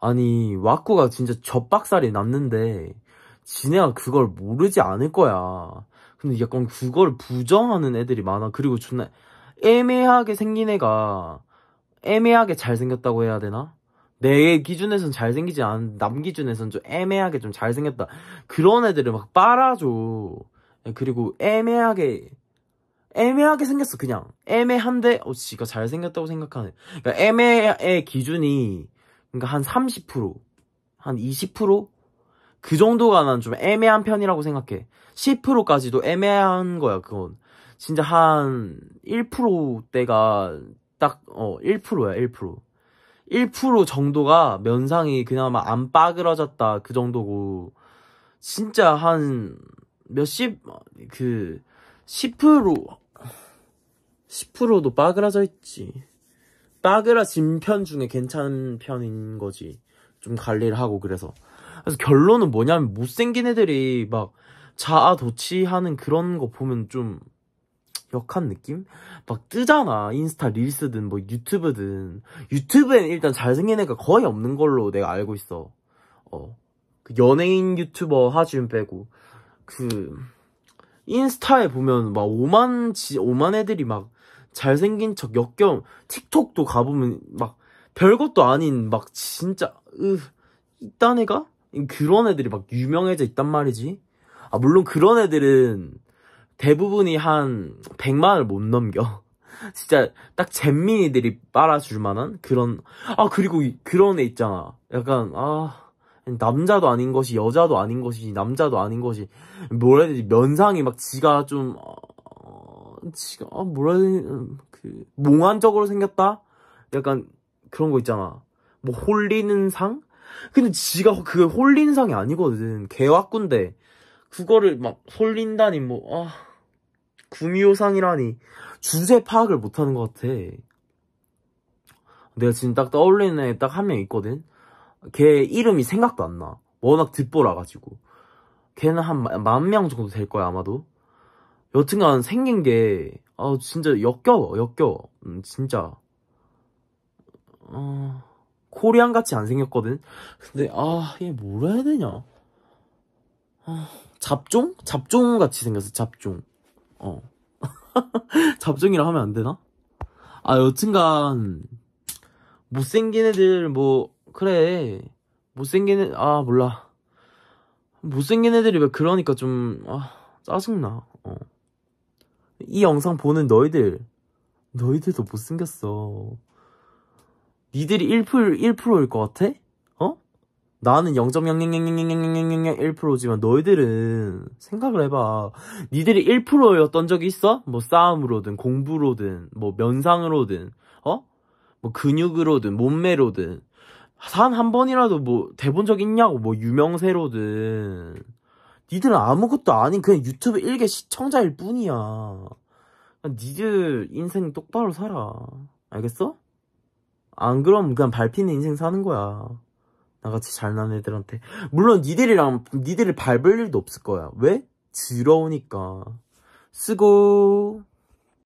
아니 와꾸가 진짜 젖박살이 났는데 지네가 그걸 모르지 않을 거야 근데 약간 그걸 부정하는 애들이 많아 그리고 존나 애매하게 생긴 애가 애매하게 잘생겼다고 해야 되나? 내 기준에선 잘생기지 않은 남 기준에선 좀 애매하게 좀 잘생겼다 그런 애들을 막 빨아줘 예, 그리고 애매하게 애매하게 생겼어 그냥 애매한데 어 지가 잘생겼다고 생각하는 그러니까 애매의 기준이 그러니까 한 30%, 한 20%? 그 정도가 난 좀 애매한 편이라고 생각해. 10%까지도 애매한 거야, 그건. 진짜 한 1%대가 딱, 어, 1%야, 1%. 1% 정도가 면상이 그나마 안 빠그러졌다, 그 정도고. 진짜 한 몇십, 그, 10%, 10%도 빠그라져 있지. 빠그라진 편 중에 괜찮은 편인 거지. 좀 관리를 하고 그래서. 그래서 결론은 뭐냐면 못생긴 애들이 막 자아도취하는 그런 거 보면 좀 역한 느낌? 막 뜨잖아. 인스타 릴스든 뭐 유튜브든. 유튜브엔 일단 잘생긴 애가 거의 없는 걸로 내가 알고 있어. 어. 그 연예인 유튜버 하준 빼고. 그, 인스타에 보면 막 오만, 지, 오만 애들이 막 잘생긴 척 역겸 틱톡도 가보면 막 별것도 아닌 막 진짜 으 이딴 애가 그런 애들이 막 유명해져 있단 말이지 아 물론 그런 애들은 대부분이 한 100만을 못 넘겨 진짜 딱 잼민이들이 빨아줄 만한 그런 아 그리고 그런 애 있잖아 약간 아 남자도 아닌 것이 여자도 아닌 것이 남자도 아닌 것이 뭐라 해야 되지 면상이 막 지가 좀 어, 지금 어, 아, 뭐라 해야 되냐 음, 그 몽환적으로 생겼다 약간 그런 거 있잖아 뭐 홀리는 상 근데 지가 그 홀린 상이 아니거든 개화꾼데 그거를 막 홀린다니 뭐 아 구미호상이라니 주제 파악을 못하는 것 같아 내가 지금 딱 떠올리는 애 딱 한 명 있거든 걔 이름이 생각도 안나 워낙 듣보라 가지고 걔는 한 만 명 정도 될 거야 아마도 여튼간 생긴 게, 아, 진짜 역겨워, 역겨워. 음, 진짜. 어, 코리안 같이 안 생겼거든? 근데, 아, 얘 뭐라 해야 되냐? 아, 잡종? 잡종 같이 생겼어, 잡종. 어. 잡종이라 하면 안 되나? 아, 여튼간, 못생긴 애들, 뭐, 그래. 못생긴 애, 아, 몰라. 못생긴 애들이 왜 그러니까 좀, 아, 짜증나. 어. 이 영상 보는 너희들 너희들도 못생겼어 니들이 1% 1%일 것 같아? 어? 나는 0.000000001%지만 너희들은 생각을 해봐 니들이 1%였던 적이 있어? 뭐 싸움으로든 공부로든 뭐 면상으로든 어? 뭐 근육으로든 몸매로든 산한 번이라도 뭐 대본 적 있냐고 뭐 유명세로든 니들은 아무것도 아닌 그냥 유튜브 일개 시청자일 뿐이야. 니들 인생 똑바로 살아. 알겠어? 안 그럼 그냥 밟히는 인생 사는 거야. 나같이 잘난 애들한테. 물론 니들이랑, 니들을 밟을 일도 없을 거야. 왜? 더러우니까. 쓰고.